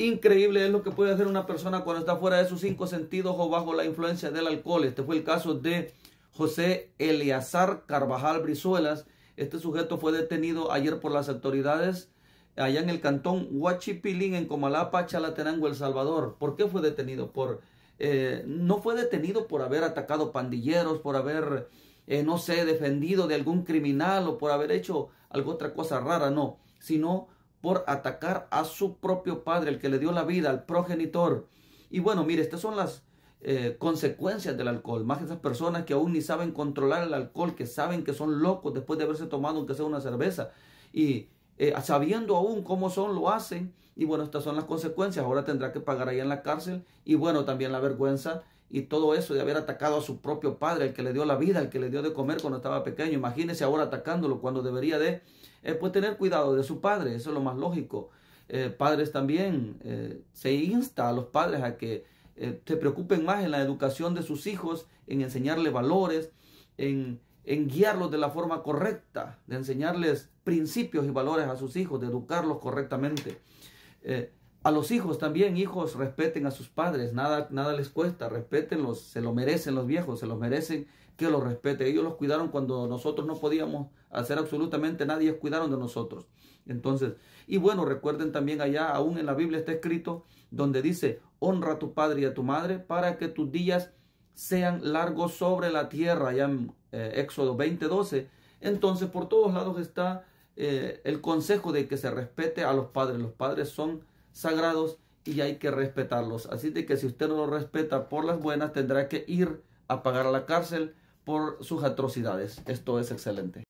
Increíble es lo que puede hacer una persona cuando está fuera de sus cinco sentidos o bajo la influencia del alcohol. Este fue el caso de José Eleazar Carvajal Brizuelas. Este sujeto fue detenido ayer por las autoridades allá en el cantón Huachipilín, en Comalapa, Chalatenango, El Salvador. ¿Por qué fue detenido? Por, eh, no fue detenido por haber atacado pandilleros, por haber, eh, no sé, defendido de algún criminal o por haber hecho alguna otra cosa rara, no, sino por atacar a su propio padre, el que le dio la vida, al progenitor. Y bueno, mire, estas son las eh, consecuencias del alcohol. Más esas personas que aún ni saben controlar el alcohol, que saben que son locos después de haberse tomado aunque sea una cerveza. Y eh, sabiendo aún cómo son, lo hacen. Y bueno, estas son las consecuencias. Ahora tendrá que pagar ahí en la cárcel. Y bueno, también la vergüenza y todo eso de haber atacado a su propio padre, el que le dio la vida, el que le dio de comer cuando estaba pequeño. Imagínese ahora atacándolo cuando debería de eh, pues tener cuidado de su padre, eso es lo más lógico. Eh, padres también, eh, se insta a los padres a que se preocupen más en la educación de sus hijos, en enseñarle valores, en, guiarlos de la forma correcta, de enseñarles principios y valores a sus hijos, de educarlos correctamente. A los hijos también, hijos, respeten a sus padres, nada, nada les cuesta, respétenlos, se lo merecen los viejos, se los merecen que los respete. Ellos los cuidaron cuando nosotros no podíamos hacer absolutamente nada, ellos cuidaron de nosotros. Entonces, y bueno, recuerden también allá, aún en la Biblia está escrito donde dice, honra a tu padre y a tu madre para que tus días sean largos sobre la tierra, allá en eh, Éxodo Éxodo 20:12. Entonces, por todos lados está eh, el consejo de que se respete a los padres. Los padres son sagrados y hay que respetarlos. Así de que si usted no lo respeta por las buenas, tendrá que ir a pagar a la cárcel por sus atrocidades. Esto es excelente.